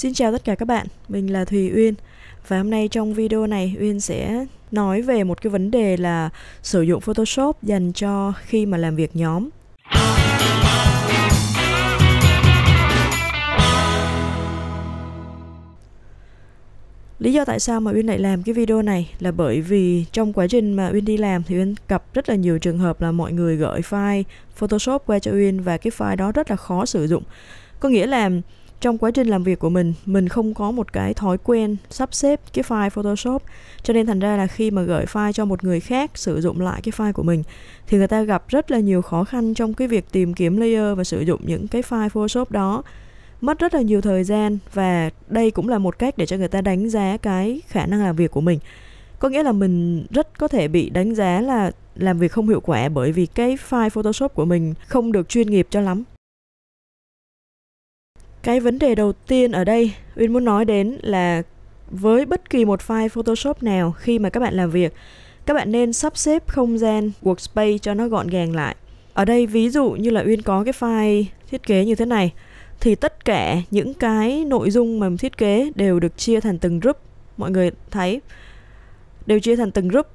Xin chào tất cả các bạn, mình là Thùy Uyên Và hôm nay trong video này Uyên sẽ nói về một cái vấn đề là sử dụng Photoshop dành cho khi mà làm việc nhóm Lý do tại sao mà Uyên lại làm cái video này là bởi vì trong quá trình mà Uyên đi làm thì Uyên gặp rất là nhiều trường hợp là mọi người gửi file Photoshop qua cho Uyên và cái file đó rất là khó sử dụng. Có nghĩa là trong quá trình làm việc của mình mình không có một cái thói quen sắp xếp cái file photoshop cho nên thành ra là khi mà gửi file cho một người khác sử dụng lại cái file của mình thì người ta gặp rất là nhiều khó khăn trong cái việc tìm kiếm layer và sử dụng những cái file photoshop đó mất rất là nhiều thời gian và đây cũng là một cách để cho người ta đánh giá cái khả năng làm việc của mình có nghĩa là mình rất có thể bị đánh giá là làm việc không hiệu quả bởi vì cái file photoshop của mình không được chuyên nghiệp cho lắm cái vấn đề đầu tiên ở đây Uyên muốn nói đến là với bất kỳ một file Photoshop nào khi mà các bạn làm việc, các bạn nên sắp xếp không gian workspace cho nó gọn gàng lại. Ở đây ví dụ như là Uyên có cái file thiết kế như thế này thì tất cả những cái nội dung mà mình thiết kế đều được chia thành từng group, mọi người thấy đều chia thành từng group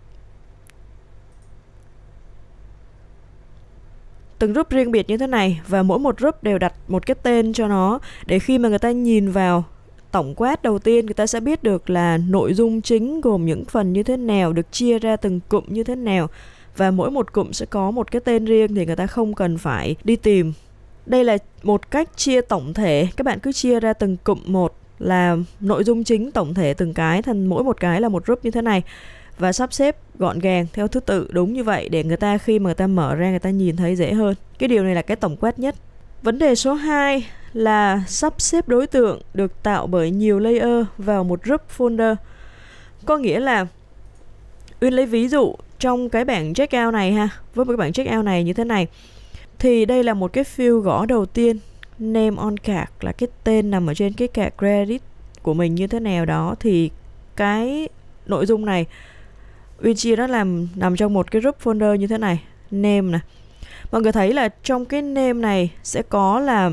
từng group riêng biệt như thế này và mỗi một group đều đặt một cái tên cho nó để khi mà người ta nhìn vào tổng quát đầu tiên người ta sẽ biết được là nội dung chính gồm những phần như thế nào được chia ra từng cụm như thế nào và mỗi một cụm sẽ có một cái tên riêng thì người ta không cần phải đi tìm đây là một cách chia tổng thể các bạn cứ chia ra từng cụm một là nội dung chính tổng thể từng cái thành mỗi một cái là một group như thế này và sắp xếp gọn gàng theo thứ tự đúng như vậy để người ta khi mà người ta mở ra người ta nhìn thấy dễ hơn. Cái điều này là cái tổng quát nhất. Vấn đề số 2 là sắp xếp đối tượng được tạo bởi nhiều layer vào một group folder. Có nghĩa là Uyên lấy ví dụ trong cái bảng checkout này ha, với một cái bảng checkout này như thế này thì đây là một cái field gõ đầu tiên name on card là cái tên nằm ở trên cái card credit của mình như thế nào đó thì cái nội dung này Wiji nó làm nằm trong một cái group folder như thế này name này mọi người thấy là trong cái name này sẽ có là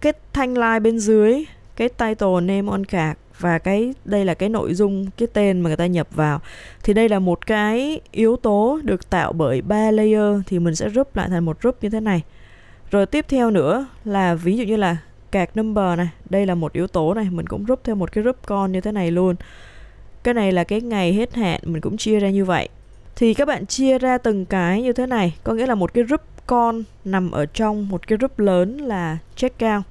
cái thanh line bên dưới cái title name on card và cái đây là cái nội dung cái tên mà người ta nhập vào thì đây là một cái yếu tố được tạo bởi ba layer thì mình sẽ group lại thành một group như thế này rồi tiếp theo nữa là ví dụ như là card number này đây là một yếu tố này mình cũng group theo một cái group con như thế này luôn cái này là cái ngày hết hạn mình cũng chia ra như vậy thì các bạn chia ra từng cái như thế này có nghĩa là một cái group con nằm ở trong một cái group lớn là check out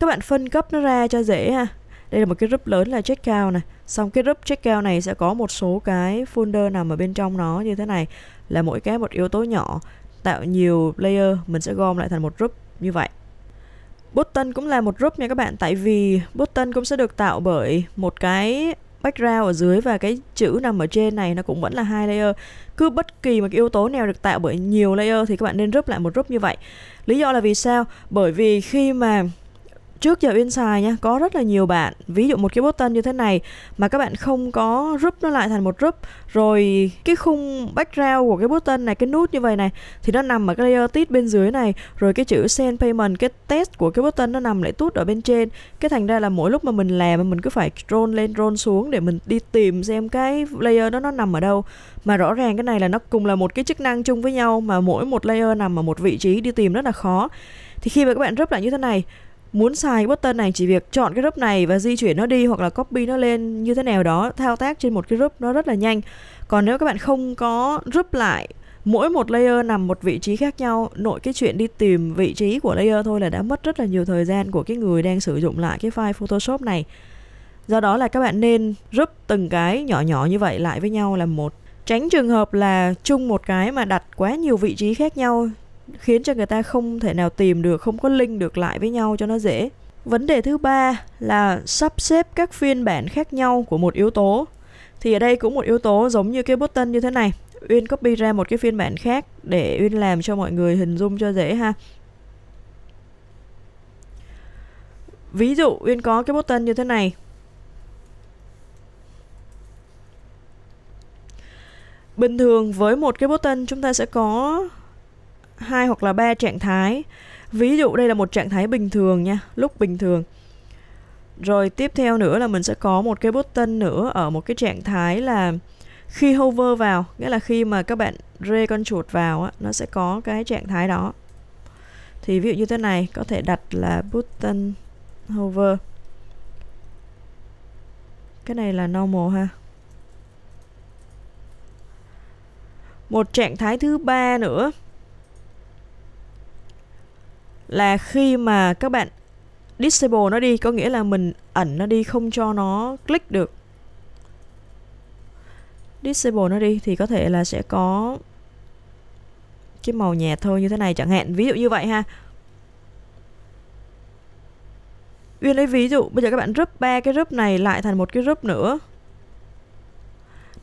các bạn phân cấp nó ra cho dễ ha đây là một cái group lớn là check out này xong cái group check out này sẽ có một số cái folder nằm ở bên trong nó như thế này là mỗi cái một yếu tố nhỏ tạo nhiều layer mình sẽ gom lại thành một group như vậy button cũng là một group nha các bạn tại vì button cũng sẽ được tạo bởi một cái background ở dưới và cái chữ nằm ở trên này nó cũng vẫn là hai layer cứ bất kỳ một cái yếu tố nào được tạo bởi nhiều layer thì các bạn nên group lại một group như vậy lý do là vì sao bởi vì khi mà trước giờ Uyên xài nha có rất là nhiều bạn ví dụ một cái button như thế này mà các bạn không có group nó lại thành một group rồi cái khung background của cái button này cái nút như vậy này thì nó nằm ở cái layer tít bên dưới này rồi cái chữ send payment cái test của cái button nó nằm lại tút ở bên trên cái thành ra là mỗi lúc mà mình làm mà mình cứ phải roll lên roll xuống để mình đi tìm xem cái layer đó nó nằm ở đâu mà rõ ràng cái này là nó cùng là một cái chức năng chung với nhau mà mỗi một layer nằm ở một vị trí đi tìm rất là khó thì khi mà các bạn group lại như thế này muốn xài button này chỉ việc chọn cái group này và di chuyển nó đi hoặc là copy nó lên như thế nào đó thao tác trên một cái group nó rất là nhanh còn nếu các bạn không có group lại mỗi một layer nằm một vị trí khác nhau nội cái chuyện đi tìm vị trí của layer thôi là đã mất rất là nhiều thời gian của cái người đang sử dụng lại cái file photoshop này do đó là các bạn nên group từng cái nhỏ nhỏ như vậy lại với nhau là một tránh trường hợp là chung một cái mà đặt quá nhiều vị trí khác nhau khiến cho người ta không thể nào tìm được không có link được lại với nhau cho nó dễ vấn đề thứ ba là sắp xếp các phiên bản khác nhau của một yếu tố thì ở đây cũng một yếu tố giống như cái button như thế này uyên copy ra một cái phiên bản khác để uyên làm cho mọi người hình dung cho dễ ha ví dụ uyên có cái button như thế này bình thường với một cái button chúng ta sẽ có hai hoặc là ba trạng thái ví dụ đây là một trạng thái bình thường nha lúc bình thường rồi tiếp theo nữa là mình sẽ có một cái button nữa ở một cái trạng thái là khi hover vào nghĩa là khi mà các bạn rê con chuột vào á, nó sẽ có cái trạng thái đó thì ví dụ như thế này có thể đặt là button hover cái này là normal ha một trạng thái thứ ba nữa là khi mà các bạn disable nó đi có nghĩa là mình ẩn nó đi không cho nó click được disable nó đi thì có thể là sẽ có cái màu nhạt thôi như thế này chẳng hạn ví dụ như vậy ha Uyên lấy ví dụ bây giờ các bạn group ba cái group này lại thành một cái group nữa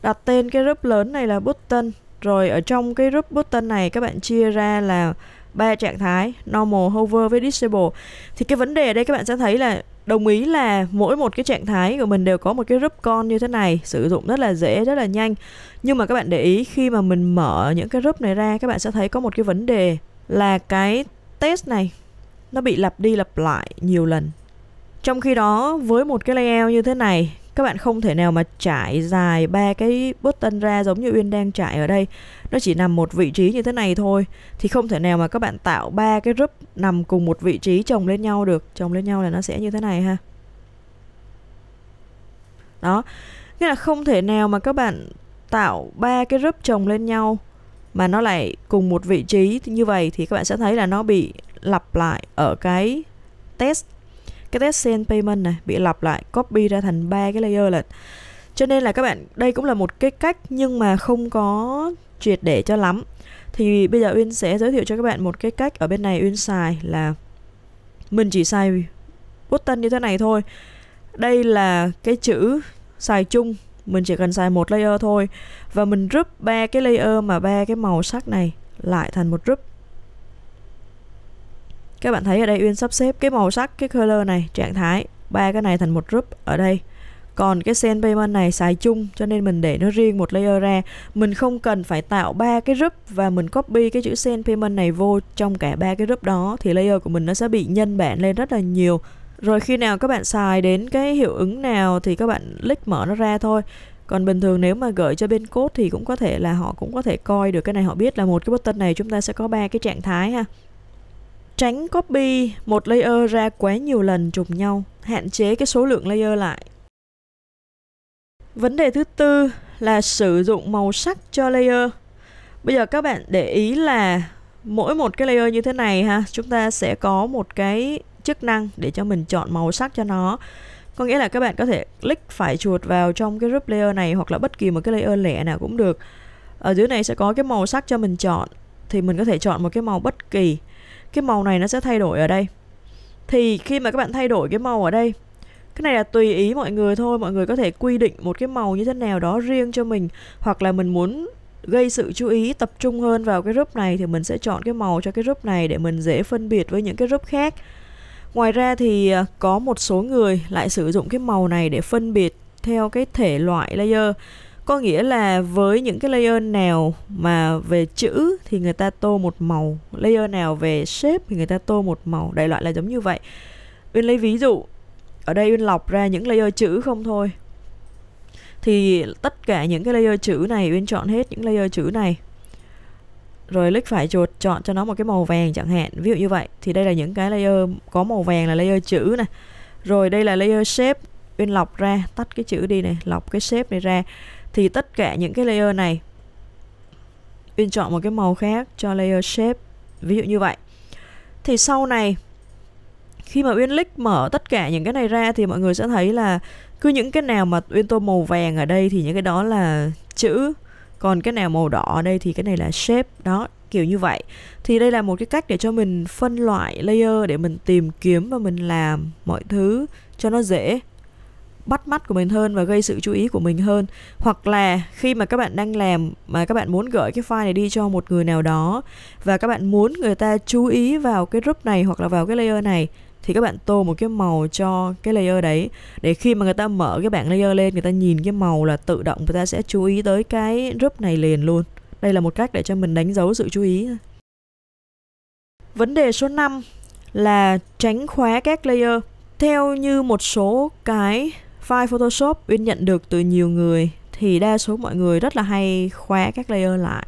đặt tên cái group lớn này là button rồi ở trong cái group button này các bạn chia ra là ba trạng thái normal hover với disable thì cái vấn đề ở đây các bạn sẽ thấy là đồng ý là mỗi một cái trạng thái của mình đều có một cái group con như thế này sử dụng rất là dễ rất là nhanh nhưng mà các bạn để ý khi mà mình mở những cái group này ra các bạn sẽ thấy có một cái vấn đề là cái test này nó bị lặp đi lặp lại nhiều lần trong khi đó với một cái layout như thế này các bạn không thể nào mà trải dài ba cái button ra giống như Uyên đang trải ở đây nó chỉ nằm một vị trí như thế này thôi thì không thể nào mà các bạn tạo ba cái group nằm cùng một vị trí chồng lên nhau được chồng lên nhau là nó sẽ như thế này ha đó nghĩa là không thể nào mà các bạn tạo ba cái group chồng lên nhau mà nó lại cùng một vị trí như vậy thì các bạn sẽ thấy là nó bị lặp lại ở cái test cái test send payment này bị lặp lại copy ra thành ba cái layer lận cho nên là các bạn đây cũng là một cái cách nhưng mà không có triệt để cho lắm thì bây giờ uyên sẽ giới thiệu cho các bạn một cái cách ở bên này uyên xài là mình chỉ xài button như thế này thôi đây là cái chữ xài chung mình chỉ cần xài một layer thôi và mình group ba cái layer mà ba cái màu sắc này lại thành một group các bạn thấy ở đây Uyên sắp xếp cái màu sắc cái color này trạng thái ba cái này thành một group ở đây còn cái send payment này xài chung cho nên mình để nó riêng một layer ra mình không cần phải tạo ba cái group và mình copy cái chữ send payment này vô trong cả ba cái group đó thì layer của mình nó sẽ bị nhân bản lên rất là nhiều rồi khi nào các bạn xài đến cái hiệu ứng nào thì các bạn click mở nó ra thôi còn bình thường nếu mà gửi cho bên code thì cũng có thể là họ cũng có thể coi được cái này họ biết là một cái button này chúng ta sẽ có ba cái trạng thái ha tránh copy một layer ra quá nhiều lần trùng nhau, hạn chế cái số lượng layer lại. Vấn đề thứ tư là sử dụng màu sắc cho layer. Bây giờ các bạn để ý là mỗi một cái layer như thế này ha, chúng ta sẽ có một cái chức năng để cho mình chọn màu sắc cho nó. Có nghĩa là các bạn có thể click phải chuột vào trong cái group layer này hoặc là bất kỳ một cái layer lẻ nào cũng được. Ở dưới này sẽ có cái màu sắc cho mình chọn thì mình có thể chọn một cái màu bất kỳ cái màu này nó sẽ thay đổi ở đây thì khi mà các bạn thay đổi cái màu ở đây cái này là tùy ý mọi người thôi mọi người có thể quy định một cái màu như thế nào đó riêng cho mình hoặc là mình muốn gây sự chú ý tập trung hơn vào cái group này thì mình sẽ chọn cái màu cho cái group này để mình dễ phân biệt với những cái group khác ngoài ra thì à, có một số người lại sử dụng cái màu này để phân biệt theo cái thể loại layer có nghĩa là với những cái layer nào mà về chữ thì người ta tô một màu layer nào về shape thì người ta tô một màu đại loại là giống như vậy uyên lấy ví dụ ở đây uyên lọc ra những layer chữ không thôi thì tất cả những cái layer chữ này uyên chọn hết những layer chữ này rồi click phải chuột chọn cho nó một cái màu vàng chẳng hạn ví dụ như vậy thì đây là những cái layer có màu vàng là layer chữ này rồi đây là layer shape uyên lọc ra tách cái chữ đi này lọc cái shape này ra thì tất cả những cái layer này Uyên chọn một cái màu khác cho layer shape ví dụ như vậy thì sau này khi mà Uyên click mở tất cả những cái này ra thì mọi người sẽ thấy là cứ những cái nào mà Uyên tô màu vàng ở đây thì những cái đó là chữ còn cái nào màu đỏ ở đây thì cái này là shape đó kiểu như vậy thì đây là một cái cách để cho mình phân loại layer để mình tìm kiếm và mình làm mọi thứ cho nó dễ bắt mắt của mình hơn và gây sự chú ý của mình hơn hoặc là khi mà các bạn đang làm mà các bạn muốn gửi cái file này đi cho một người nào đó và các bạn muốn người ta chú ý vào cái group này hoặc là vào cái layer này thì các bạn tô một cái màu cho cái layer đấy để khi mà người ta mở cái bảng layer lên người ta nhìn cái màu là tự động người ta sẽ chú ý tới cái group này liền luôn đây là một cách để cho mình đánh dấu sự chú ý vấn đề số 5 là tránh khóa các layer theo như một số cái File Photoshop Uyên nhận được từ nhiều người thì đa số mọi người rất là hay khóa các layer lại.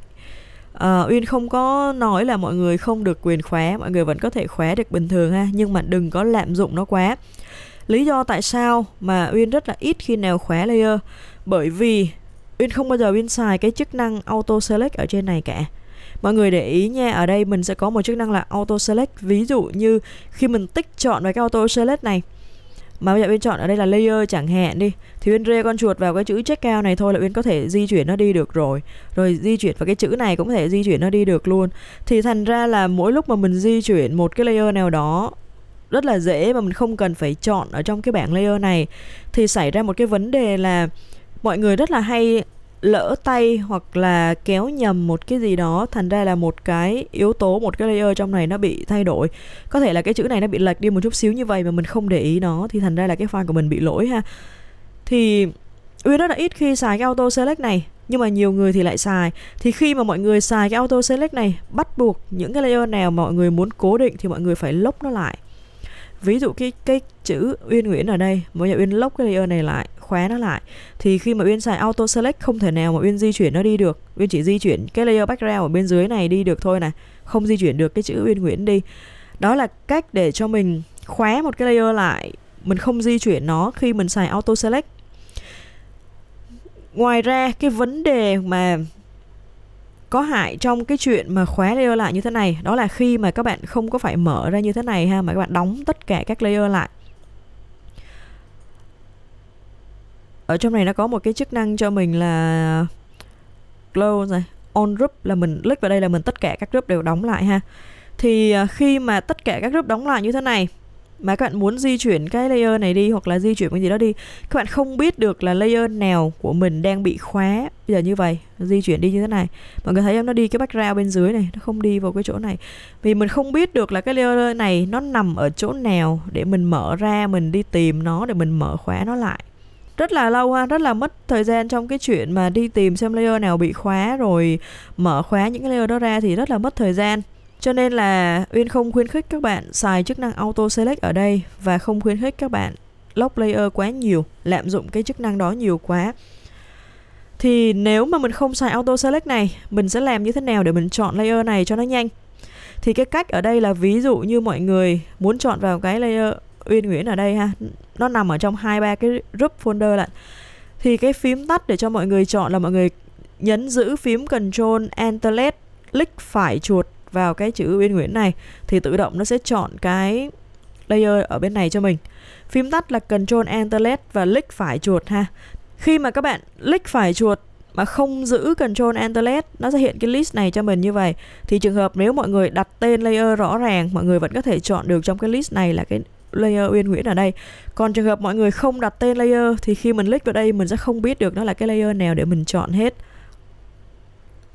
Uh, Uyên không có nói là mọi người không được quyền khóa, mọi người vẫn có thể khóa được bình thường ha, nhưng mà đừng có lạm dụng nó quá. Lý do tại sao mà Uyên rất là ít khi nào khóa layer bởi vì Uyên không bao giờ Uyên xài cái chức năng auto select ở trên này cả. Mọi người để ý nha, ở đây mình sẽ có một chức năng là auto select, ví dụ như khi mình tích chọn vào cái auto select này mà bây giờ Uyên chọn ở đây là layer chẳng hạn đi thì Uyên rê con chuột vào cái chữ checkout này thôi là Uyên có thể di chuyển nó đi được rồi rồi di chuyển vào cái chữ này cũng có thể di chuyển nó đi được luôn thì thành ra là mỗi lúc mà mình di chuyển một cái layer nào đó rất là dễ mà mình không cần phải chọn ở trong cái bảng layer này thì xảy ra một cái vấn đề là mọi người rất là hay lỡ tay hoặc là kéo nhầm một cái gì đó thành ra là một cái yếu tố một cái layer trong này nó bị thay đổi có thể là cái chữ này nó bị lệch đi một chút xíu như vậy mà mình không để ý nó thì thành ra là cái file của mình bị lỗi ha thì Uyên rất là ít khi xài cái auto select này nhưng mà nhiều người thì lại xài thì khi mà mọi người xài cái auto select này bắt buộc những cái layer nào mọi người muốn cố định thì mọi người phải lốc nó lại ví dụ cái cái chữ uyên nguyễn ở đây mỗi nhà uyên lốc cái layer này lại khóa nó lại thì khi mà uyên xài auto select không thể nào mà uyên di chuyển nó đi được uyên chỉ di chuyển cái layer background ở bên dưới này đi được thôi này, không di chuyển được cái chữ uyên nguyễn đi đó là cách để cho mình khóa một cái layer lại mình không di chuyển nó khi mình xài auto select ngoài ra cái vấn đề mà có hại trong cái chuyện mà khóa layer lại như thế này đó là khi mà các bạn không có phải mở ra như thế này ha mà các bạn đóng tất cả các layer lại ở trong này nó có một cái chức năng cho mình là close này on group là mình click vào đây là mình tất cả các group đều đóng lại ha thì à, khi mà tất cả các group đóng lại như thế này mà các bạn muốn di chuyển cái layer này đi hoặc là di chuyển cái gì đó đi các bạn không biết được là layer nào của mình đang bị khóa bây giờ như vậy di chuyển đi như thế này mọi người thấy em nó đi cái background bên dưới này nó không đi vào cái chỗ này vì mình không biết được là cái layer này nó nằm ở chỗ nào để mình mở ra mình đi tìm nó để mình mở khóa nó lại rất là lâu ha, rất là mất thời gian trong cái chuyện mà đi tìm xem layer nào bị khóa rồi mở khóa những cái layer đó ra thì rất là mất thời gian. Cho nên là Uyên không khuyến khích các bạn xài chức năng Auto Select ở đây và không khuyến khích các bạn lock layer quá nhiều, lạm dụng cái chức năng đó nhiều quá. Thì nếu mà mình không xài Auto Select này, mình sẽ làm như thế nào để mình chọn layer này cho nó nhanh? Thì cái cách ở đây là ví dụ như mọi người muốn chọn vào cái layer Uyên Nguyễn ở đây ha, nó nằm ở trong hai ba cái group folder lại, Thì cái phím tắt để cho mọi người chọn là mọi người nhấn giữ phím control Enter Left click phải chuột vào cái chữ Uyên Nguyễn này thì tự động nó sẽ chọn cái layer ở bên này cho mình. Phím tắt là Ctrl Enter Left và click phải chuột ha. Khi mà các bạn click phải chuột mà không giữ Ctrl Enter Left nó sẽ hiện cái list này cho mình như vậy. Thì trường hợp nếu mọi người đặt tên layer rõ ràng mọi người vẫn có thể chọn được trong cái list này là cái layer uyên nguyễn ở đây còn trường hợp mọi người không đặt tên layer thì khi mình click vào đây mình sẽ không biết được nó là cái layer nào để mình chọn hết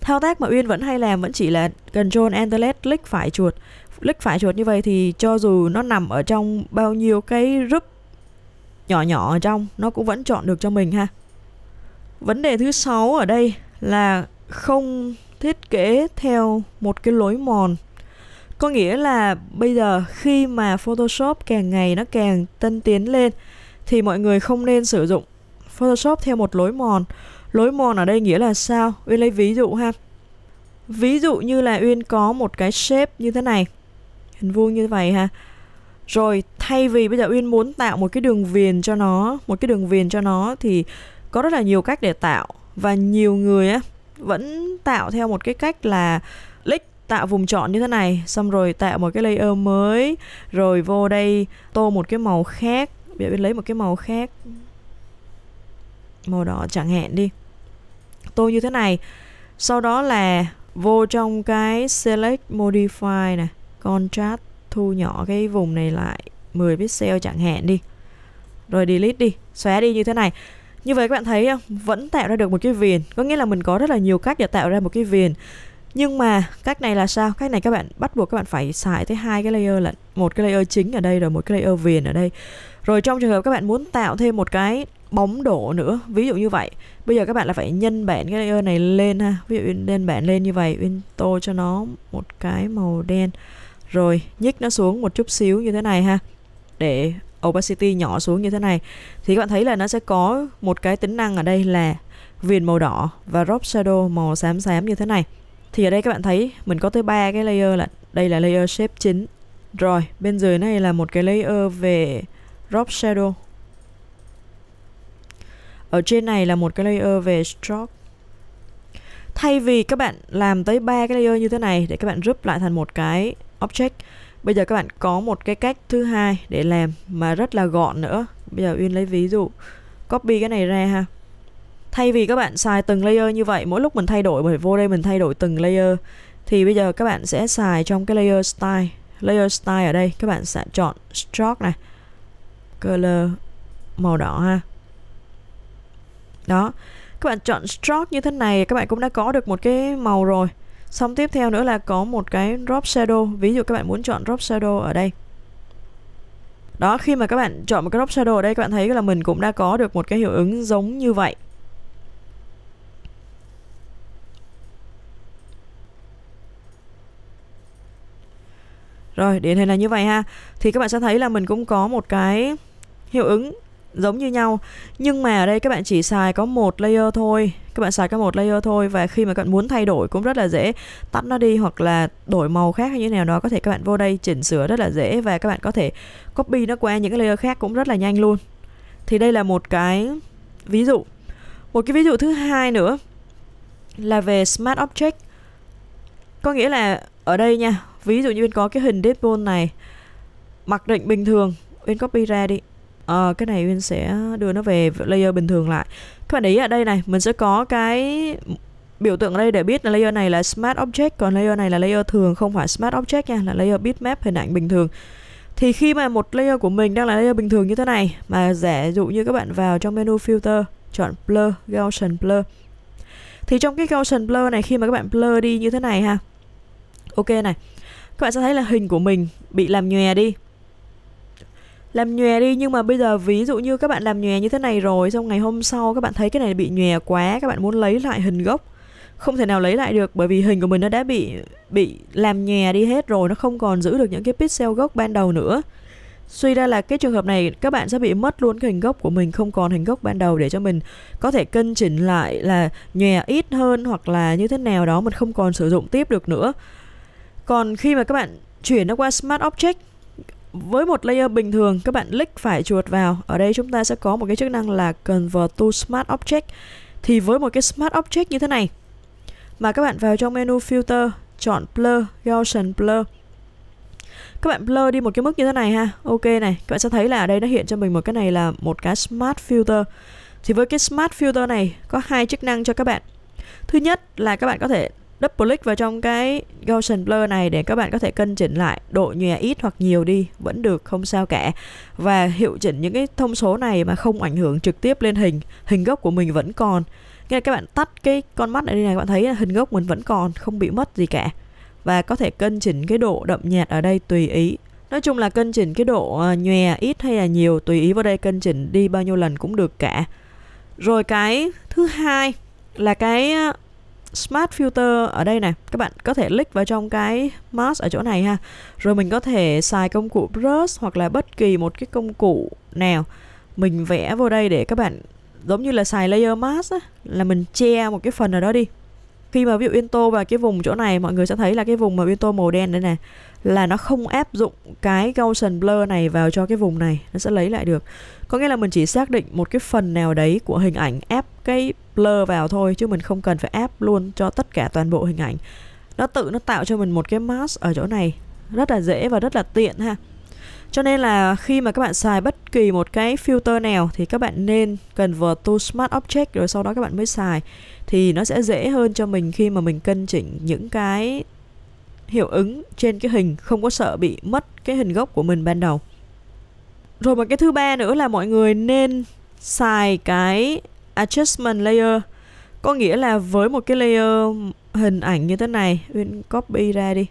thao tác mà Uyên vẫn hay làm vẫn chỉ là Ctrl Alt Delete click phải chuột click phải chuột như vậy thì cho dù nó nằm ở trong bao nhiêu cái group nhỏ nhỏ ở trong nó cũng vẫn chọn được cho mình ha vấn đề thứ sáu ở đây là không thiết kế theo một cái lối mòn có nghĩa là bây giờ khi mà Photoshop càng ngày nó càng tân tiến lên thì mọi người không nên sử dụng Photoshop theo một lối mòn lối mòn ở đây nghĩa là sao uyên lấy ví dụ ha ví dụ như là uyên có một cái shape như thế này hình vuông như vậy ha rồi thay vì bây giờ uyên muốn tạo một cái đường viền cho nó một cái đường viền cho nó thì có rất là nhiều cách để tạo và nhiều người á vẫn tạo theo một cái cách là click tạo vùng chọn như thế này xong rồi tạo một cái layer mới rồi vô đây tô một cái màu khác bây giờ uyên lấy một cái màu khác màu đỏ chẳng hạn đi tôi như thế này sau đó là vô trong cái select modify này, contrast thu nhỏ cái vùng này lại 10 pixel chẳng hạn đi rồi delete đi xóa đi như thế này như vậy các bạn thấy không vẫn tạo ra được một cái viền có nghĩa là mình có rất là nhiều cách để tạo ra một cái viền nhưng mà cách này là sao cách này các bạn bắt buộc các bạn phải xài tới hai cái layer là một cái layer chính ở đây rồi một cái layer viền ở đây rồi trong trường hợp các bạn muốn tạo thêm một cái bóng đổ nữa ví dụ như vậy bây giờ các bạn là phải nhân bản cái layer này lên ha ví dụ nhân bản lên như vậy Uyên tô cho nó một cái màu đen rồi nhích nó xuống một chút xíu như thế này ha để opacity nhỏ xuống như thế này thì các bạn thấy là nó sẽ có một cái tính năng ở đây là viền màu đỏ và drop shadow màu xám xám như thế này thì ở đây các bạn thấy mình có tới ba cái layer là đây là layer shape chính rồi bên dưới này là một cái layer về drop shadow ở trên này là một cái layer về stroke thay vì các bạn làm tới ba cái layer như thế này để các bạn group lại thành một cái object bây giờ các bạn có một cái cách thứ hai để làm mà rất là gọn nữa bây giờ uyên lấy ví dụ copy cái này ra ha thay vì các bạn xài từng layer như vậy mỗi lúc mình thay đổi bởi vô đây mình thay đổi từng layer thì bây giờ các bạn sẽ xài trong cái layer style layer style ở đây các bạn sẽ chọn stroke này color màu đỏ ha đó các bạn chọn stroke như thế này các bạn cũng đã có được một cái màu rồi xong tiếp theo nữa là có một cái drop shadow ví dụ các bạn muốn chọn drop shadow ở đây đó khi mà các bạn chọn một cái drop shadow ở đây các bạn thấy là mình cũng đã có được một cái hiệu ứng giống như vậy Rồi, điển hình là như vậy ha. Thì các bạn sẽ thấy là mình cũng có một cái hiệu ứng giống như nhau nhưng mà ở đây các bạn chỉ xài có một layer thôi các bạn xài có một layer thôi và khi mà các bạn muốn thay đổi cũng rất là dễ tắt nó đi hoặc là đổi màu khác hay như nào đó có thể các bạn vô đây chỉnh sửa rất là dễ và các bạn có thể copy nó qua những cái layer khác cũng rất là nhanh luôn thì đây là một cái ví dụ một cái ví dụ thứ hai nữa là về smart object có nghĩa là ở đây nha ví dụ như bên có cái hình deadpool này mặc định bình thường bên copy ra đi à, cái này Uyên sẽ đưa nó về layer bình thường lại các bạn để ý ở đây này mình sẽ có cái biểu tượng ở đây để biết là layer này là Smart Object còn layer này là layer thường không phải Smart Object nha là layer bitmap hình ảnh bình thường thì khi mà một layer của mình đang là layer bình thường như thế này mà giả dụ như các bạn vào trong menu filter chọn blur Gaussian blur thì trong cái Gaussian blur này khi mà các bạn blur đi như thế này ha ok này các bạn sẽ thấy là hình của mình bị làm nhòe đi làm nhòe đi nhưng mà bây giờ ví dụ như các bạn làm nhòe như thế này rồi xong ngày hôm sau các bạn thấy cái này bị nhòe quá các bạn muốn lấy lại hình gốc không thể nào lấy lại được bởi vì hình của mình nó đã bị bị làm nhòe đi hết rồi nó không còn giữ được những cái pixel gốc ban đầu nữa suy ra là cái trường hợp này các bạn sẽ bị mất luôn cái hình gốc của mình không còn hình gốc ban đầu để cho mình có thể cân chỉnh lại là nhòe ít hơn hoặc là như thế nào đó mình không còn sử dụng tiếp được nữa còn khi mà các bạn chuyển nó qua smart object với một layer bình thường các bạn click phải chuột vào ở đây chúng ta sẽ có một cái chức năng là convert to smart object thì với một cái smart object như thế này mà các bạn vào trong menu filter chọn blur Gaussian blur các bạn blur đi một cái mức như thế này ha ok này các bạn sẽ thấy là ở đây nó hiện cho mình một cái này là một cái smart filter thì với cái smart filter này có hai chức năng cho các bạn thứ nhất là các bạn có thể double click vào trong cái Gaussian Blur này để các bạn có thể cân chỉnh lại độ nhòe ít hoặc nhiều đi vẫn được không sao cả và hiệu chỉnh những cái thông số này mà không ảnh hưởng trực tiếp lên hình hình gốc của mình vẫn còn nghĩa các bạn tắt cái con mắt này đi này các bạn thấy hình gốc mình vẫn còn không bị mất gì cả và có thể cân chỉnh cái độ đậm nhạt ở đây tùy ý Nói chung là cân chỉnh cái độ ờ, nhòe ít hay là nhiều tùy ý vào đây cân chỉnh đi bao nhiêu lần cũng được cả. Rồi cái thứ hai là cái Smart Filter ở đây này các bạn có thể click vào trong cái mask ở chỗ này ha rồi mình có thể xài công cụ brush hoặc là bất kỳ một cái công cụ nào mình vẽ vô đây để các bạn giống như là xài layer mask á, là mình che một cái phần ở đó đi khi mà ví dụ Yên Tô và cái vùng chỗ này mọi người sẽ thấy là cái vùng mà Yên Tô màu đen đây nè là nó không áp dụng cái Gaussian blur này vào cho cái vùng này nó sẽ lấy lại được có nghĩa là mình chỉ xác định một cái phần nào đấy của hình ảnh áp cái blur vào thôi chứ mình không cần phải áp luôn cho tất cả toàn bộ hình ảnh nó tự nó tạo cho mình một cái mask ở chỗ này rất là dễ và rất là tiện ha cho nên là khi mà các bạn xài bất kỳ một cái filter nào thì các bạn nên convert to smart object rồi sau đó các bạn mới xài thì nó sẽ dễ hơn cho mình khi mà mình cân chỉnh những cái hiệu ứng trên cái hình không có sợ bị mất cái hình gốc của mình ban đầu rồi một cái thứ ba nữa là mọi người nên xài cái adjustment layer có nghĩa là với một cái layer hình ảnh như thế này Uyên copy ra đi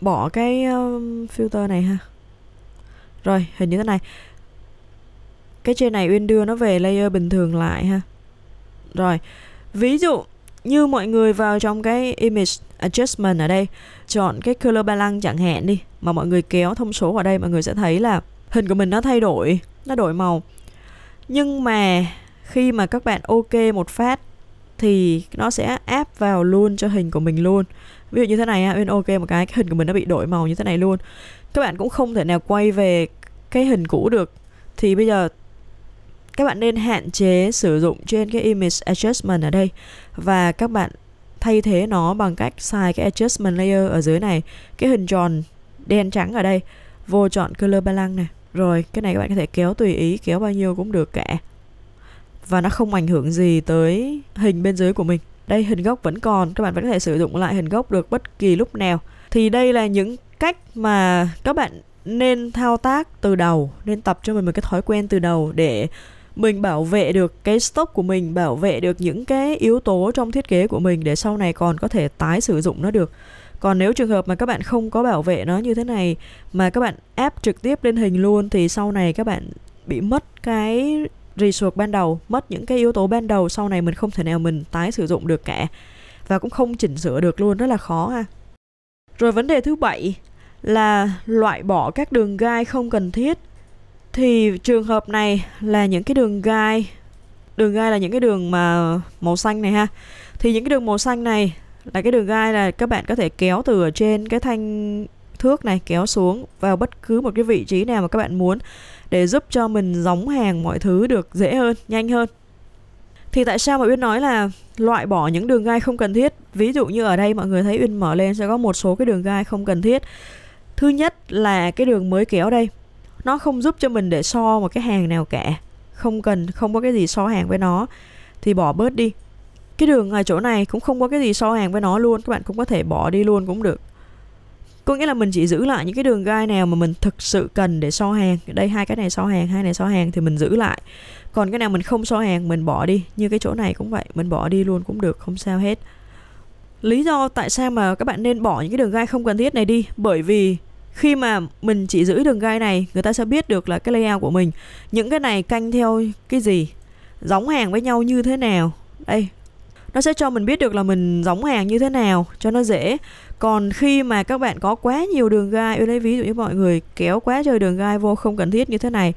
bỏ cái um, filter này ha rồi hình như thế này cái trên này Uyên đưa nó về layer bình thường lại ha rồi ví dụ như mọi người vào trong cái image adjustment ở đây chọn cái color balance chẳng hạn đi mà mọi người kéo thông số vào đây mọi người sẽ thấy là hình của mình nó thay đổi nó đổi màu nhưng mà khi mà các bạn ok một phát thì nó sẽ áp vào luôn cho hình của mình luôn ví dụ như thế này bên ok một cái cái hình của mình nó bị đổi màu như thế này luôn các bạn cũng không thể nào quay về cái hình cũ được thì bây giờ các bạn nên hạn chế sử dụng trên cái image adjustment ở đây và các bạn thay thế nó bằng cách xài cái adjustment layer ở dưới này cái hình tròn đen trắng ở đây vô chọn color balance này rồi cái này các bạn có thể kéo tùy ý kéo bao nhiêu cũng được cả và nó không ảnh hưởng gì tới hình bên dưới của mình đây hình gốc vẫn còn các bạn vẫn có thể sử dụng lại hình gốc được bất kỳ lúc nào thì đây là những cách mà các bạn nên thao tác từ đầu nên tập cho mình một cái thói quen từ đầu để mình bảo vệ được cái stock của mình bảo vệ được những cái yếu tố trong thiết kế của mình để sau này còn có thể tái sử dụng nó được còn nếu trường hợp mà các bạn không có bảo vệ nó như thế này mà các bạn ép trực tiếp lên hình luôn thì sau này các bạn bị mất cái resource ban đầu mất những cái yếu tố ban đầu sau này mình không thể nào mình tái sử dụng được cả và cũng không chỉnh sửa được luôn rất là khó ha rồi vấn đề thứ bảy là loại bỏ các đường gai không cần thiết thì trường hợp này là những cái đường gai đường gai là những cái đường mà màu xanh này ha thì những cái đường màu xanh này là cái đường gai là các bạn có thể kéo từ ở trên cái thanh thước này kéo xuống vào bất cứ một cái vị trí nào mà các bạn muốn để giúp cho mình gióng hàng mọi thứ được dễ hơn, nhanh hơn. Thì tại sao mà Uyên nói là loại bỏ những đường gai không cần thiết? Ví dụ như ở đây mọi người thấy Uyên mở lên sẽ có một số cái đường gai không cần thiết. Thứ nhất là cái đường mới kéo đây nó không giúp cho mình để so một cái hàng nào cả không cần không có cái gì so hàng với nó thì bỏ bớt đi cái đường ở chỗ này cũng không có cái gì so hàng với nó luôn các bạn cũng có thể bỏ đi luôn cũng được có nghĩa là mình chỉ giữ lại những cái đường gai nào mà mình thực sự cần để so hàng đây hai cái này so hàng hai này so hàng thì mình giữ lại còn cái nào mình không so hàng mình bỏ đi như cái chỗ này cũng vậy mình bỏ đi luôn cũng được không sao hết lý do tại sao mà các bạn nên bỏ những cái đường gai không cần thiết này đi bởi vì khi mà mình chỉ giữ đường gai này người ta sẽ biết được là cái layout của mình những cái này canh theo cái gì giống hàng với nhau như thế nào đây nó sẽ cho mình biết được là mình giống hàng như thế nào cho nó dễ còn khi mà các bạn có quá nhiều đường gai lấy ví dụ như mọi người kéo quá trời đường gai vô không cần thiết như thế này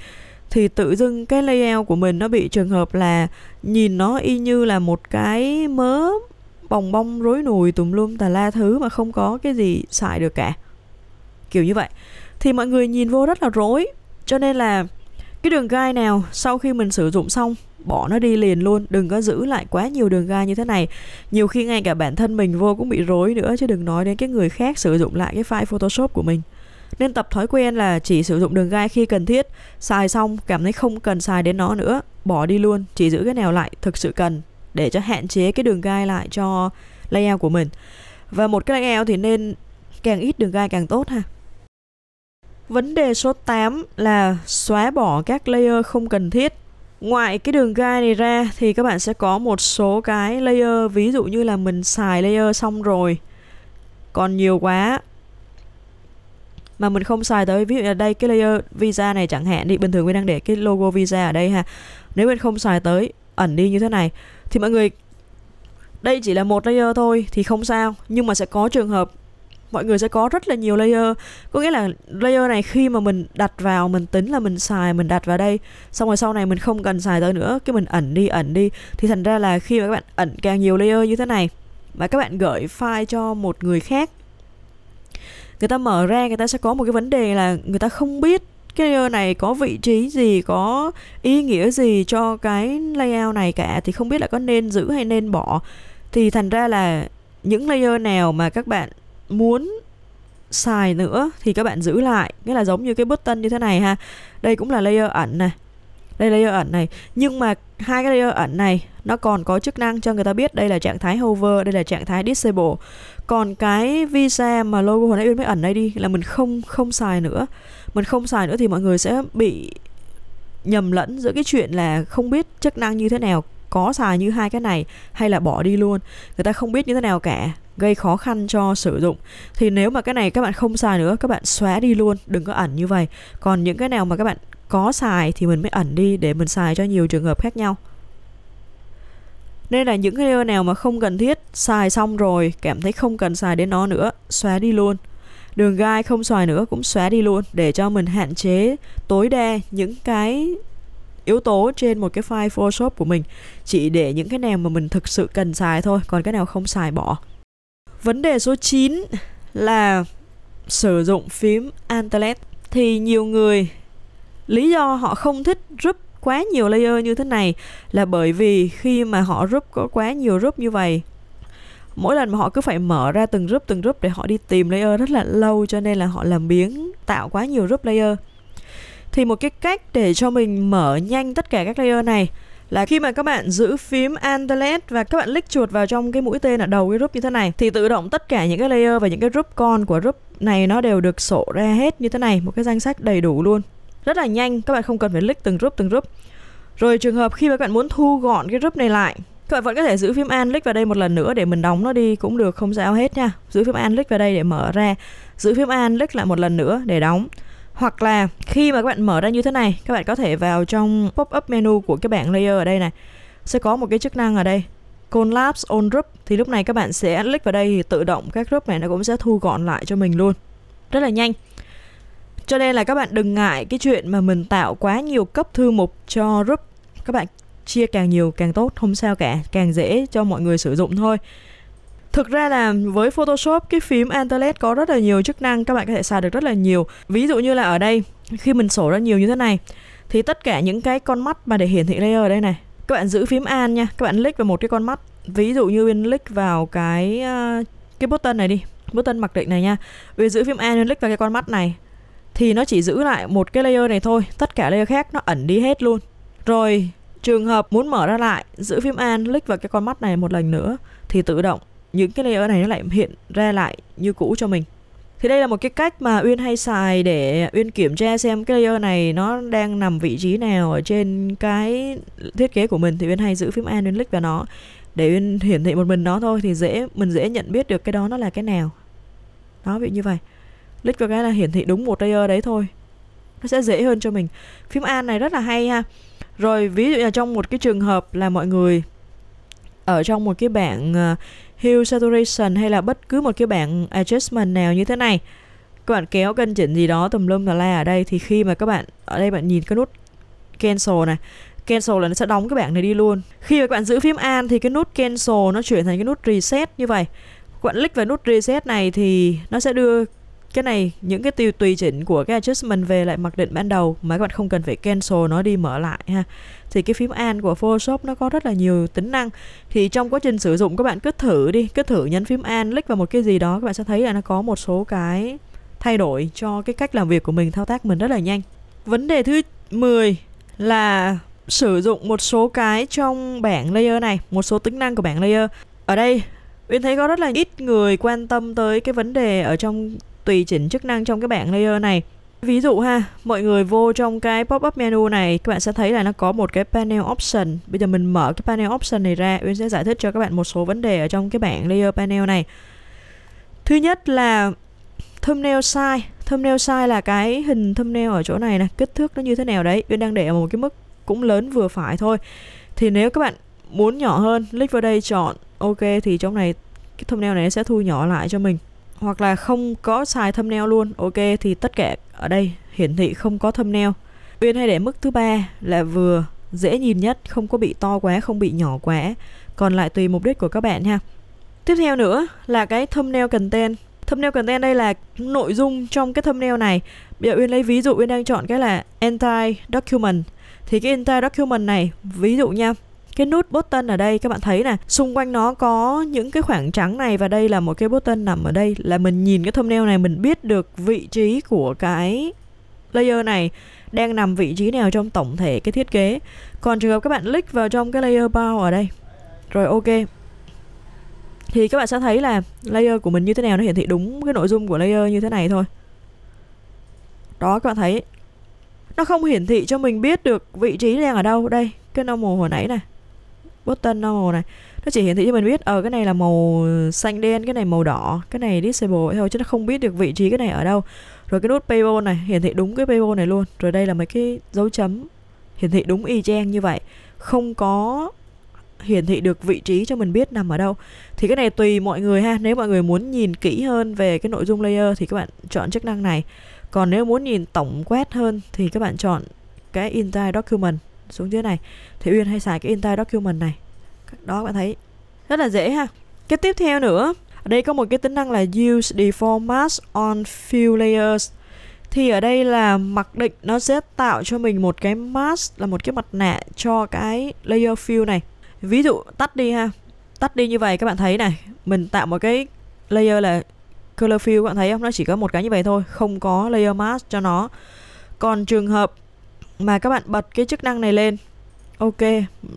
thì tự dưng cái layout của mình nó bị trường hợp là nhìn nó y như là một cái mớ bồng bông rối nùi tùm lum tà la thứ mà không có cái gì xài được cả kiểu như vậy thì mọi người nhìn vô rất là rối cho nên là cái đường gai nào sau khi mình sử dụng xong bỏ nó đi liền luôn đừng có giữ lại quá nhiều đường gai như thế này nhiều khi ngay cả bản thân mình vô cũng bị rối nữa chứ đừng nói đến cái người khác sử dụng lại cái file photoshop của mình nên tập thói quen là chỉ sử dụng đường gai khi cần thiết xài xong cảm thấy không cần xài đến nó nữa bỏ đi luôn chỉ giữ cái nào lại thực sự cần để cho hạn chế cái đường gai lại cho layout của mình và một cái layout thì nên càng ít đường gai càng tốt ha Vấn đề số 8 là xóa bỏ các layer không cần thiết. Ngoài cái đường gai này ra thì các bạn sẽ có một số cái layer ví dụ như là mình xài layer xong rồi còn nhiều quá mà mình không xài tới ví dụ là đây cái layer visa này chẳng hạn đi bình thường mình đang để cái logo visa ở đây ha nếu mình không xài tới ẩn đi như thế này thì mọi người đây chỉ là một layer thôi thì không sao nhưng mà sẽ có trường hợp mọi người sẽ có rất là nhiều layer có nghĩa là layer này khi mà mình đặt vào mình tính là mình xài mình đặt vào đây xong rồi sau này mình không cần xài tới nữa cái mình ẩn đi ẩn đi thì thành ra là khi mà các bạn ẩn càng nhiều layer như thế này mà các bạn gửi file cho một người khác người ta mở ra người ta sẽ có một cái vấn đề là người ta không biết cái layer này có vị trí gì có ý nghĩa gì cho cái layout này cả thì không biết là có nên giữ hay nên bỏ thì thành ra là những layer nào mà các bạn muốn xài nữa thì các bạn giữ lại nghĩa là giống như cái bút tân như thế này ha đây cũng là layer ẩn này đây là layer ẩn này nhưng mà hai cái layer ẩn này nó còn có chức năng cho người ta biết đây là trạng thái hover đây là trạng thái disable còn cái visa mà logo hồi nãy bên mới ẩn đây đi là mình không không xài nữa mình không xài nữa thì mọi người sẽ bị nhầm lẫn giữa cái chuyện là không biết chức năng như thế nào có xài như hai cái này hay là bỏ đi luôn người ta không biết như thế nào cả gây khó khăn cho sử dụng thì nếu mà cái này các bạn không xài nữa các bạn xóa đi luôn đừng có ẩn như vậy còn những cái nào mà các bạn có xài thì mình mới ẩn đi để mình xài cho nhiều trường hợp khác nhau nên là những cái video nào mà không cần thiết xài xong rồi cảm thấy không cần xài đến nó nữa xóa đi luôn đường gai không xài nữa cũng xóa đi luôn để cho mình hạn chế tối đa những cái yếu tố trên một cái file Photoshop của mình chỉ để những cái nào mà mình thực sự cần xài thôi còn cái nào không xài bỏ vấn đề số 9 là sử dụng phím Antelet thì nhiều người lý do họ không thích group quá nhiều layer như thế này là bởi vì khi mà họ group có quá nhiều group như vậy mỗi lần mà họ cứ phải mở ra từng group từng group để họ đi tìm layer rất là lâu cho nên là họ làm biếng tạo quá nhiều group layer thì một cái cách để cho mình mở nhanh tất cả các layer này là khi mà các bạn giữ phím Alt và các bạn click chuột vào trong cái mũi tên ở đầu cái group như thế này thì tự động tất cả những cái layer và những cái group con của group này nó đều được sổ ra hết như thế này một cái danh sách đầy đủ luôn rất là nhanh các bạn không cần phải click từng group từng group rồi trường hợp khi mà các bạn muốn thu gọn cái group này lại các bạn vẫn có thể giữ phím an click vào đây một lần nữa để mình đóng nó đi cũng được không sao hết nha giữ phím an click vào đây để mở ra giữ phím an click lại một lần nữa để đóng hoặc là khi mà các bạn mở ra như thế này các bạn có thể vào trong pop up menu của cái bảng layer ở đây này sẽ có một cái chức năng ở đây Collapse on group thì lúc này các bạn sẽ click vào đây thì tự động các group này nó cũng sẽ thu gọn lại cho mình luôn rất là nhanh cho nên là các bạn đừng ngại cái chuyện mà mình tạo quá nhiều cấp thư mục cho group các bạn chia càng nhiều càng tốt không sao cả càng dễ cho mọi người sử dụng thôi Thực ra là với Photoshop cái phím Antelet có rất là nhiều chức năng các bạn có thể xài được rất là nhiều. Ví dụ như là ở đây khi mình sổ ra nhiều như thế này thì tất cả những cái con mắt mà để hiển thị layer ở đây này các bạn giữ phím an nha các bạn click vào một cái con mắt ví dụ như bên click vào cái ờ, cái button này đi button mặc định này nha về giữ phím an click vào cái con mắt này thì nó chỉ giữ lại một cái layer này thôi tất cả layer khác nó ẩn đi hết luôn rồi trường hợp muốn mở ra lại giữ phím an click vào cái con mắt này một lần nữa thì tự động những cái layer này nó lại hiện ra lại như cũ cho mình thì đây là một cái cách mà Uyên hay xài để Uyên kiểm tra xem cái layer này nó đang nằm vị trí nào ở trên cái thiết kế của mình thì Uyên hay giữ phím an Uyên click vào nó để Uyên hiển thị một mình nó thôi thì dễ mình dễ nhận biết được cái đó nó là cái nào. Đó bị như vậy. Click vào cái là hiển thị đúng một layer đấy thôi. Nó sẽ dễ hơn cho mình. Phím an này rất là hay ha. Rồi ví dụ là trong một cái trường hợp là mọi người ở trong một cái bảng à, Hue Saturation hay là bất cứ một cái bảng adjustment nào như thế này các bạn kéo cân chỉnh gì đó tùm lum tà la ở đây thì khi mà các bạn ở đây bạn nhìn cái nút cancel này cancel là nó sẽ đóng cái bảng này đi luôn khi mà các bạn giữ phím an thì cái nút cancel nó chuyển thành cái nút reset như vậy các bạn click vào nút reset này thì nó sẽ đưa cái này những cái tiêu tùy chỉnh của cái adjustment về lại mặc định ban đầu mà các bạn không cần phải cancel nó đi mở lại ha thì cái phím an của Photoshop nó có rất là nhiều tính năng thì trong quá trình sử dụng các bạn cứ thử đi cứ thử nhấn phím an click vào một cái gì đó các bạn sẽ thấy là nó có một số cái thay đổi cho cái cách làm việc của mình thao tác mình rất là nhanh vấn đề thứ 10 là sử dụng một số cái trong bảng layer này một số tính năng của bảng layer ở đây Uyên thấy có rất là ít người quan tâm tới cái vấn đề ở trong tùy chỉnh chức năng trong cái bảng layer này Ví dụ ha, mọi người vô trong cái pop-up menu này, các bạn sẽ thấy là nó có một cái panel option. Bây giờ mình mở cái panel option này ra, Uyên sẽ giải thích cho các bạn một số vấn đề ở trong cái bảng layer panel này. Thứ nhất là thumbnail size. Thumbnail size là cái hình thumbnail ở chỗ này nè, kích thước nó như thế nào đấy. Uyên đang để ở một cái mức cũng lớn vừa phải thôi. Thì nếu các bạn muốn nhỏ hơn, click vào đây chọn OK thì trong này cái thumbnail này sẽ thu nhỏ lại cho mình hoặc là không có xài thumbnail luôn ok thì tất cả ở đây hiển thị không có thumbnail Uyên hay để mức thứ ba là vừa dễ nhìn nhất không có bị to quá không bị nhỏ quá còn lại tùy mục đích của các bạn ha tiếp theo nữa là cái thumbnail content thumbnail content đây là nội dung trong cái thumbnail này bây giờ Uyên lấy ví dụ Uyên đang chọn cái là anti document thì cái anti document này ví dụ nha cái nút button ở đây các bạn thấy nè xung quanh nó có những cái khoảng trắng này và đây là một cái button nằm ở đây là mình nhìn cái thumbnail này mình biết được vị trí của cái layer này đang nằm vị trí nào trong tổng thể cái thiết kế còn trường hợp các bạn click vào trong cái layer bao ở đây rồi ok thì các bạn sẽ thấy là layer của mình như thế nào nó hiển thị đúng cái nội dung của layer như thế này thôi đó các bạn thấy nó không hiển thị cho mình biết được vị trí đang ở đâu đây cái normal hồi nãy này button normal này nó chỉ hiển thị cho mình biết ở ờ, cái này là màu xanh đen cái này màu đỏ cái này disable thôi chứ nó không biết được vị trí cái này ở đâu rồi cái nút payable này hiển thị đúng cái payable này luôn rồi đây là mấy cái dấu chấm hiển thị đúng y chang như vậy không có hiển thị được vị trí cho mình biết nằm ở đâu thì cái này tùy mọi người ha nếu mọi người muốn nhìn kỹ hơn về cái nội dung layer thì các bạn chọn chức năng này còn nếu muốn nhìn tổng quát hơn thì các bạn chọn cái entire document xuống dưới này thì uyên hay xài cái entire document này đó bạn thấy rất là dễ ha cái tiếp theo nữa ở đây có một cái tính năng là use Default Mask on fill layers thì ở đây là mặc định nó sẽ tạo cho mình một cái mask là một cái mặt nạ cho cái layer fill này ví dụ tắt đi ha tắt đi như vậy các bạn thấy này mình tạo một cái layer là color fill các bạn thấy không nó chỉ có một cái như vậy thôi không có layer mask cho nó còn trường hợp mà các bạn bật cái chức năng này lên ok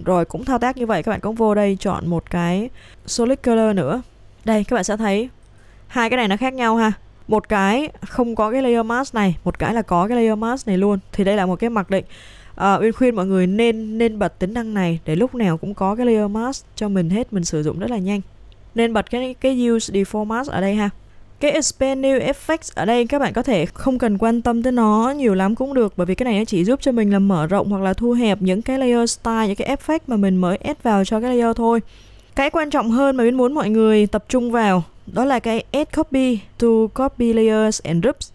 rồi cũng thao tác như vậy các bạn cũng vô đây chọn một cái solid color nữa đây các bạn sẽ thấy hai cái này nó khác nhau ha một cái không có cái layer mask này một cái là có cái layer mask này luôn thì đây là một cái mặc định à, uyên khuyên mọi người nên nên bật tính năng này để lúc nào cũng có cái layer mask cho mình hết mình sử dụng rất là nhanh nên bật cái cái use default mask ở đây ha cái expand new effects ở đây các bạn có thể không cần quan tâm tới nó nhiều lắm cũng được bởi vì cái này nó chỉ giúp cho mình là mở rộng hoặc là thu hẹp những cái layer style những cái effect mà mình mới add vào cho cái layer thôi cái quan trọng hơn mà mình muốn mọi người tập trung vào đó là cái add copy to copy layers and groups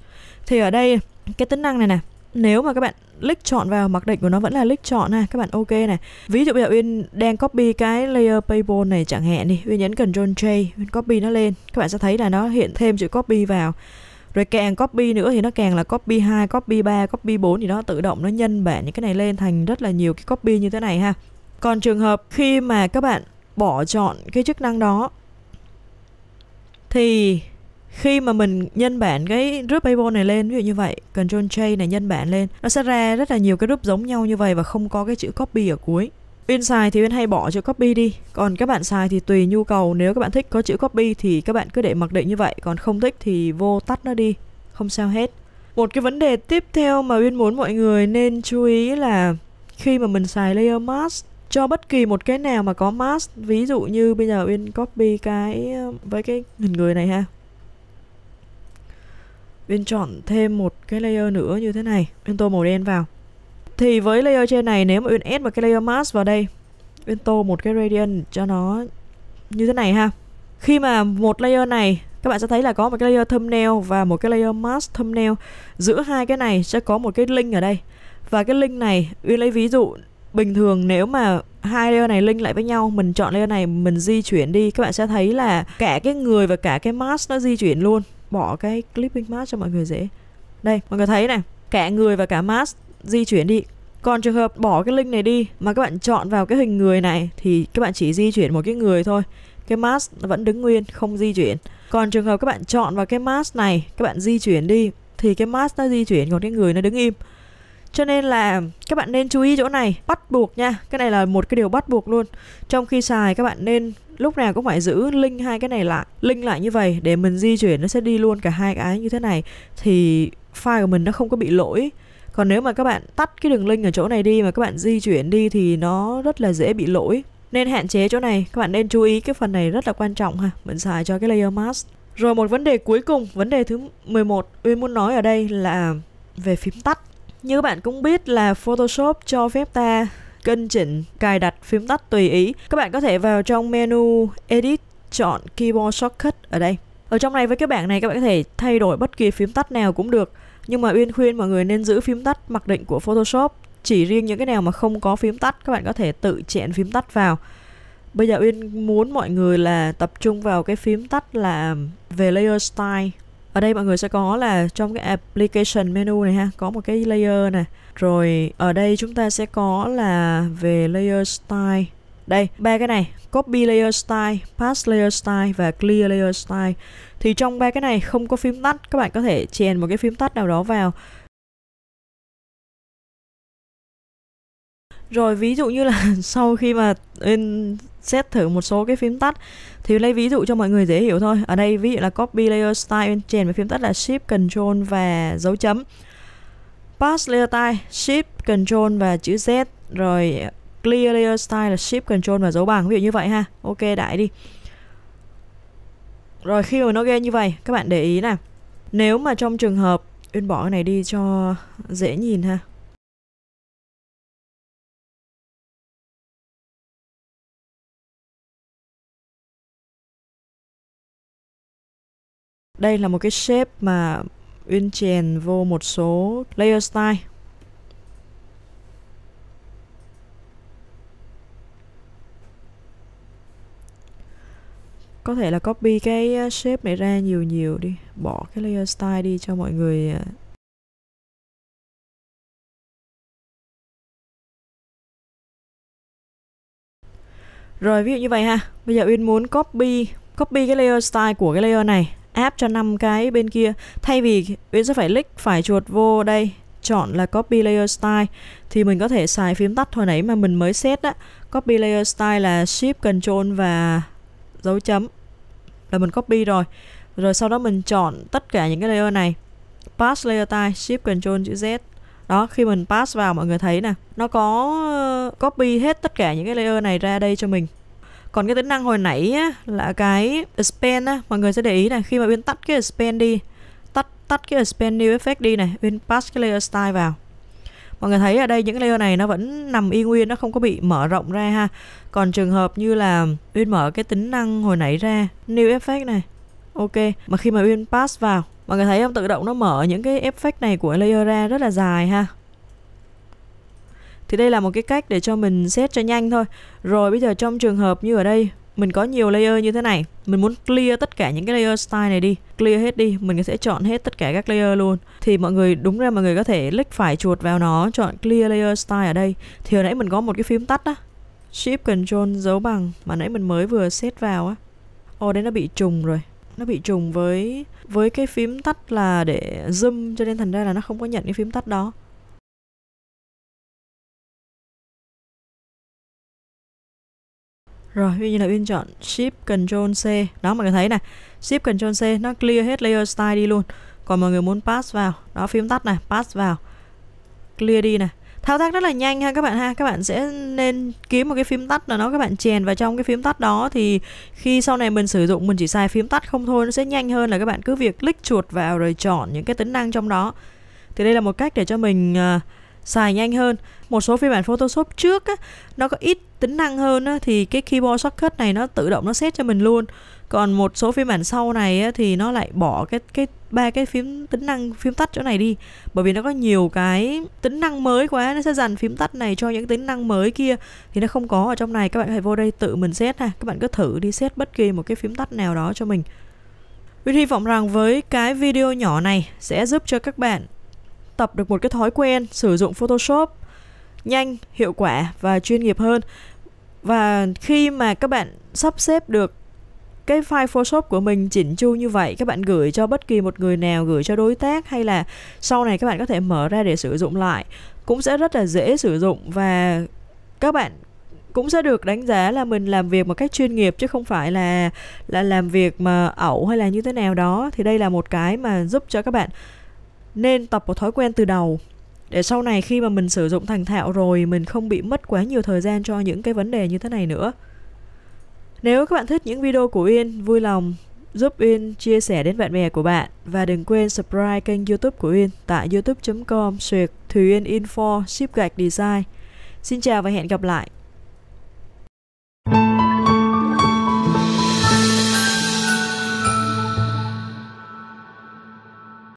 thì ở đây cái tính năng này nè nếu mà các bạn click chọn vào mặc định của nó vẫn là click chọn ha các bạn ok này ví dụ bây giờ uyên đang copy cái layer paper này chẳng hạn đi uyên nhấn ctrl j uyên copy nó lên các bạn sẽ thấy là nó hiện thêm chữ copy vào rồi càng copy nữa thì nó càng là copy 2, copy 3, copy 4 thì nó tự động nó nhân bản những cái này lên thành rất là nhiều cái copy như thế này ha. Còn trường hợp khi mà các bạn bỏ chọn cái chức năng đó thì khi mà mình nhân bản cái group Bible này lên ví dụ như vậy control J này nhân bản lên nó sẽ ra rất là nhiều cái group giống nhau như vậy và không có cái chữ copy ở cuối bên xài thì bên hay bỏ chữ copy đi Còn các bạn xài thì tùy nhu cầu Nếu các bạn thích có chữ copy thì các bạn cứ để mặc định như vậy Còn không thích thì vô tắt nó đi Không sao hết Một cái vấn đề tiếp theo mà Uyên muốn mọi người nên chú ý là Khi mà mình xài layer mask cho bất kỳ một cái nào mà có mask ví dụ như bây giờ uyên copy cái ờ, với cái hình người này ha Uyên chọn thêm một cái layer nữa như thế này Uyên tô màu đen vào Thì với layer trên này nếu mà Uyên add một cái layer mask vào đây Uyên tô một cái gradient cho nó như thế này ha Khi mà một layer này các bạn sẽ thấy là có một cái layer thumbnail và một cái layer mask thumbnail giữa hai cái này sẽ có một cái link ở đây và cái link này Uyên lấy ví dụ bình thường nếu mà hai layer này link lại với nhau mình chọn layer này mình di chuyển đi các bạn sẽ thấy là cả cái người và cả cái mask nó di chuyển luôn bỏ cái clipping mask cho mọi người dễ đây mọi người thấy này cả người và cả mask di chuyển đi còn trường hợp bỏ cái link này đi mà các bạn chọn vào cái hình người này thì các bạn chỉ di chuyển một cái người thôi cái mask vẫn đứng nguyên không di chuyển còn trường hợp các bạn chọn vào cái mask này các bạn di chuyển đi thì cái mask nó di chuyển còn cái người nó đứng im cho nên là các bạn nên chú ý chỗ này bắt buộc nha cái này là một cái điều bắt buộc luôn trong khi xài các bạn nên lúc nào cũng phải giữ link hai cái này lại link lại như vậy để mình di chuyển nó sẽ đi luôn cả hai cái như thế này thì file của mình nó không có bị lỗi còn nếu mà các bạn tắt cái đường link ở chỗ này đi mà các bạn di chuyển đi thì nó rất là dễ bị lỗi nên hạn chế chỗ này các bạn nên chú ý cái phần này rất là quan trọng ha mình xài cho cái layer mask rồi một vấn đề cuối cùng vấn đề thứ 11 Uyên muốn nói ở đây là về phím tắt như các bạn cũng biết là Photoshop cho phép ta cân chỉnh, cài đặt phím tắt tùy ý. Các bạn có thể vào trong menu Edit chọn Keyboard Shortcut ở đây. Ở trong này với các bạn này các bạn có thể thay đổi bất kỳ phím tắt nào cũng được. Nhưng mà Uyên khuyên mọi người nên giữ phím tắt mặc định của Photoshop. Chỉ riêng những cái nào mà không có phím tắt các bạn có thể tự chẹn phím tắt vào. Bây giờ Uyên muốn mọi người là tập trung vào cái phím tắt là về layer style ở đây mọi người sẽ có là trong cái application menu này ha có một cái layer này rồi ở đây chúng ta sẽ có là về layer style đây ba cái này copy layer style pass layer style và clear layer style thì trong ba cái này không có phím tắt các bạn có thể chèn một cái phím tắt nào đó vào rồi ví dụ như là sau khi mà in xét thử một số cái phím tắt thì lấy ví dụ cho mọi người dễ hiểu thôi ở đây ví dụ là copy layer style chèn với phím tắt là shift control và dấu chấm pass layer style shift control và chữ z rồi clear layer style là shift control và dấu bằng ví dụ như vậy ha ok đại đi rồi khi mà nó ghi như vậy các bạn để ý nè nếu mà trong trường hợp uyên bỏ cái này đi cho dễ nhìn ha Đây là một cái shape mà Uyên chèn vô một số layer style Có thể là copy cái ờ, shape này ra nhiều nhiều đi Bỏ cái layer style đi cho mọi người ờ. Rồi ví dụ như vậy ha Bây giờ Uyên muốn copy Copy cái layer style của cái layer này áp cho năm cái bên kia thay vì Uyên sẽ phải click phải chuột vô đây chọn là copy layer style thì mình có thể xài phím tắt hồi nãy mà mình mới set á copy layer style là shift control và dấu chấm là mình copy rồi rồi sau đó mình chọn tất cả những cái layer này pass layer style shift control chữ z đó khi mình pass vào mọi người thấy nè nó có copy hết tất cả những cái layer này ra đây cho mình còn cái tính năng hồi nãy á, là cái expand á, mọi người sẽ để ý này khi mà uyên tắt cái expand đi tắt tắt cái expand new effect đi này uyên pass cái layer style vào mọi người thấy ở đây những layer này nó vẫn nằm y nguyên nó không có bị mở rộng ra ha còn trường hợp như là uyên mở cái tính năng hồi nãy ra new effect này ok mà khi mà uyên pass vào mọi người thấy không tự động nó mở những cái effect này của layer ra rất là dài ha thì đây là một cái cách để cho mình set cho nhanh thôi rồi bây giờ trong trường hợp như ở đây mình có nhiều layer như thế này mình muốn clear tất cả những cái layer style này đi clear hết đi mình sẽ chọn hết tất cả các layer luôn thì mọi người đúng ra mọi người có thể click phải chuột vào nó chọn clear layer style ở đây thì hồi nãy mình có một cái phím tắt á shift control dấu bằng mà nãy mình mới vừa set vào á ồ đấy nó bị trùng rồi nó bị trùng với với cái phím tắt là để zoom cho nên thành ra là nó không có nhận cái phím tắt đó Rồi, ví dụ là Uyên chọn Shift Control C. Đó mọi người thấy này, Shift Control C nó clear hết layer style đi luôn. Còn mọi người muốn pass vào, đó phím tắt này, pass vào. Clear đi này. Thao tác rất là nhanh ha các bạn ha. Các bạn sẽ nên kiếm một cái phím tắt là nó các bạn chèn vào trong cái phím tắt đó thì khi sau này mình sử dụng mình chỉ xài phím tắt không thôi nó sẽ nhanh hơn là các bạn cứ việc click chuột vào rồi chọn những cái tính năng trong đó. Thì đây là một cách để cho mình uh, xài nhanh hơn một số phiên bản Photoshop trước á, nó có ít tính năng hơn á, thì cái keyboard shortcut này nó tự động nó set cho mình luôn còn một số phiên bản sau này á, thì nó lại bỏ cái cái ba cái phím tính năng phím tắt chỗ này đi bởi vì nó có nhiều cái tính năng mới quá nó sẽ dành phím tắt này cho những tính năng mới kia thì nó không có ở trong này các bạn hãy vô đây tự mình set ha các bạn cứ thử đi set bất kỳ một cái phím tắt nào đó cho mình Huy hy vọng rằng với cái video nhỏ này sẽ giúp cho các bạn tập được một cái thói quen sử dụng Photoshop nhanh, hiệu quả và chuyên nghiệp hơn. Và khi mà các bạn sắp xếp được cái file Photoshop của mình chỉnh chu như vậy các bạn gửi cho bất kỳ một người nào gửi cho đối tác hay là sau này các bạn có thể mở ra để sử dụng lại cũng sẽ rất là dễ sử dụng và các bạn cũng sẽ được đánh giá là mình làm việc một cách chuyên nghiệp chứ không phải là là làm việc mà ẩu hay là như thế nào đó thì đây là một cái mà giúp cho các bạn nên tập một thói quen từ đầu để sau này khi mà mình sử dụng thành thạo rồi mình không bị mất quá nhiều thời gian cho những cái vấn đề như thế này nữa nếu các bạn thích những video của Uyên vui lòng giúp Uyên chia sẻ đến bạn bè của bạn và đừng quên subscribe kênh youtube của Uyên tại youtube.com suyệt Thùy Uyên Info ship gạch design Xin chào và hẹn gặp lại